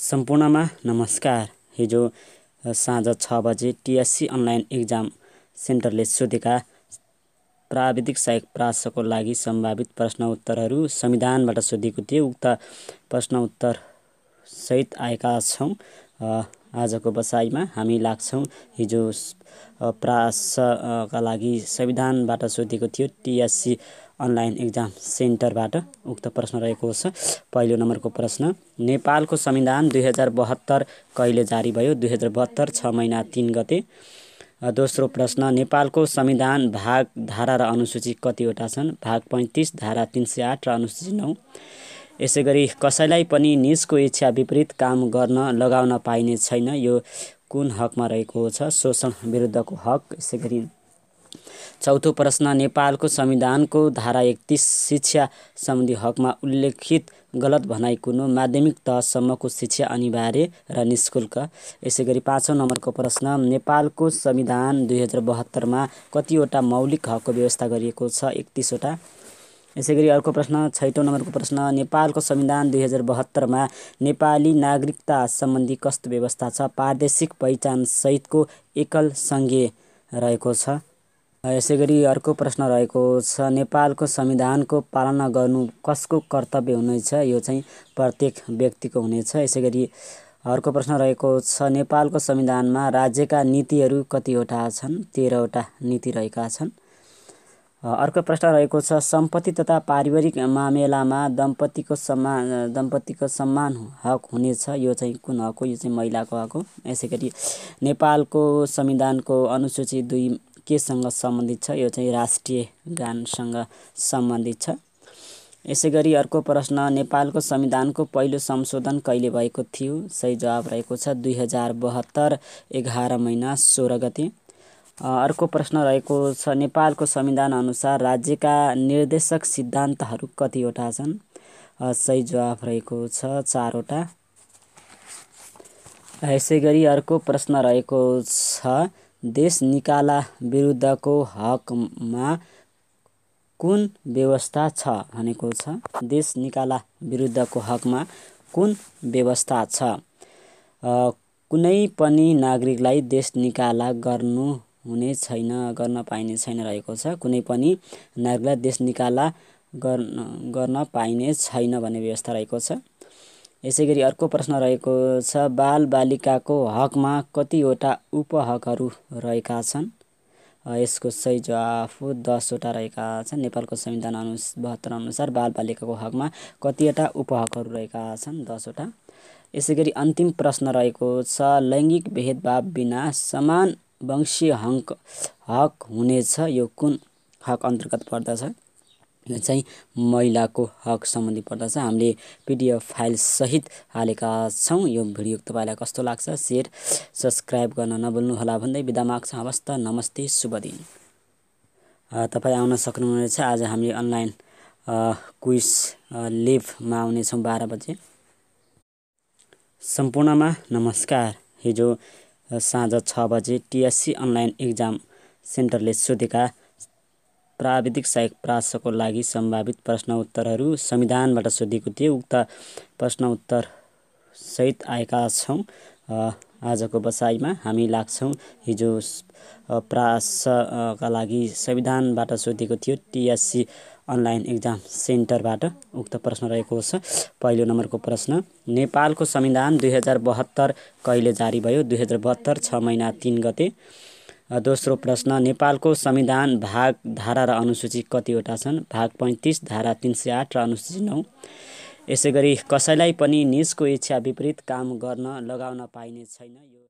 सम्पूर्णमा नमस्कार हिजो साँझ छ बजे टिएससी अनलाइन इक्जाम सेन्टरले सोधेका प्राविधिक सहायक प्रासको लागि सम्भावित प्रश्न उत्तरहरू संविधानबाट सोधिएको थियो उक्त प्रश्न उत्तरसहित आएका छौँ आजको बसाइमा हामी लाग्छौँ हिजो प्रासका लागि संविधानबाट सोधेको थियो टिएससी अनलाइन इक्जाम सेन्टरबाट उक्त प्रश्न रहेको छ पहिलो नम्बरको प्रश्न नेपालको संविधान दुई हजार बहत्तर कहिले जारी भयो दुई हजार बहत्तर छ महिना तिन गते दोस्रो प्रश्न नेपालको संविधान भाग धारा र अनुसूची कतिवटा छन् भाग पैँतिस धारा तिन सय आठ र अनुसूची नौ यसै गरी कसैलाई पनि निजको इच्छा विपरीत काम गर्न लगाउन पाइने छैन यो कुन हकमा रहेको छ शोषण विरुद्धको हक यसै गरी चौथो प्रश्न नेपालको संविधानको धारा एकतिस शिक्षा सम्बन्धी हकमा उल्लेखित गलत भनाइ कुन माध्यमिक तहसम्मको शिक्षा अनिवार्य र निशुल्क यसै गरी पाँचौँ नम्बरको प्रश्न नेपालको संविधान दुई हजार बहत्तरमा कतिवटा मौलिक हकको व्यवस्था गरिएको छ एकतिसवटा यसै गरी अर्को प्रश्न छैटौँ नम्बरको प्रश्न नेपालको संविधान दुई हजार बहत्तरमा नेपाली नागरिकता सम्बन्धी कस्तो व्यवस्था छ प्रादेशिक पहिचान सहितको एकल सङ्घीय रहेको छ यसै गरी अर्को प्रश्न रहेको छ नेपालको संविधानको पालना गर्नु कसको कर्तव्य हुनेछ यो चाहिँ प्रत्येक व्यक्तिको हुनेछ यसै गरी अर्को प्रश्न रहेको छ नेपालको संविधानमा राज्यका नीतिहरू कतिवटा छन् तेह्रवटा नीति रहेका छन् अर्को प्रश्न रहेको छ सम्पत्ति तथा पारिवारिक मामेलामा दम्पतिको सम्मान दम्पतिको सम्मान हक हुनेछ यो चाहिँ कुन हक हो यो चाहिँ महिलाको हक हो यसै गरी नेपालको संविधानको अनुसूची दुई केसँग सम्बन्धित छ यो चाहिँ राष्ट्रिय गानसँग सम्बन्धित छ यसै गरी अर्को प्रश्न नेपालको संविधानको पहिलो संशोधन कहिले भएको थियो सही जवाब रहेको छ दुई हजार बहत्तर एघार महिना सोह्र गते अर्को प्रश्न रहेको छ नेपालको संविधान अनुसार राज्यका निर्देशक सिद्धान्तहरू कतिवटा छन् सही जवाफ रहेको छ चारवटा यसै गरी अर्को प्रश्न रहेको छ देश निकाला विरुद्धको हकमा कुन व्यवस्था छ भनेको छ देश निकाला विरुद्धको हकमा कुन व्यवस्था छ कुनै पनि नागरिकलाई देश निकाला गर्नु हुने छैन गर्न पाइने छैन रहेको छ कुनै पनि नागरिकलाई देश निकाला गर्न गर्न पाइने छैन भन्ने व्यवस्था रहेको छ यसै गरी अर्को प्रश्न रहेको छ बाल बालिकाको हकमा कतिवटा उपहकहरू रहेका छन् यसको सही जवाफ दसवटा रहेका छन् नेपालको संविधान अनु बहत्तर अनुसार बालबालिकाको हकमा कतिवटा उपहकहरू रहेका छन् दसवटा यसै गरी अन्तिम प्रश्न रहेको छ लैङ्गिक भेदभाव बिना समान वंशीय हक हक हुनेछ यो कुन हक अन्तर्गत पर्दछ यो चाहिँ महिलाको हक सम्बन्धी पर्दछ हामीले पिडिएफ सहित हालेका छौँ यो भिडियो तपाईँलाई कस्तो लाग्छ सेयर सब्सक्राइब गर्न होला भन्दै बिदा माग्छ हवस् त नमस्ते शुभ दिन तपाईँ आउन सक्नुहुनेछ आज हामी अनलाइन क्विज लिभमा आउनेछौँ बाह्र बजे सम्पूर्णमा नमस्कार हिजो साँझ छ बजे टिएससी अनलाइन इक्जाम सेन्टरले सोधेका प्राविधिक सहायक प्रासको लागि सम्भावित प्रश्न उत्तरहरू संविधानबाट सोधिएको थियो उक्त प्रश्न उत्तर सहित आएका छौँ आजको बसाइमा हामी लाग्छौँ हिजो प्रासका लागि संविधानबाट सोधेको थियो टिएससी अनलाइन इक्जाम सेन्टरबाट उक्त प्रश्न रहेको छ पहिलो नम्बरको प्रश्न नेपालको संविधान दुई हजार बहत्तर कहिले जारी भयो दुई हजार बहत्तर छ महिना तिन गते दोस्रो प्रश्न नेपालको संविधान भाग धारा र अनुसूची कतिवटा छन् भाग पैँतिस धारा तिन सय आठ र अनुसूची नौ यसै गरी कसैलाई पनि निजको इच्छा विपरीत काम गर्न लगाउन पाइने छैन यो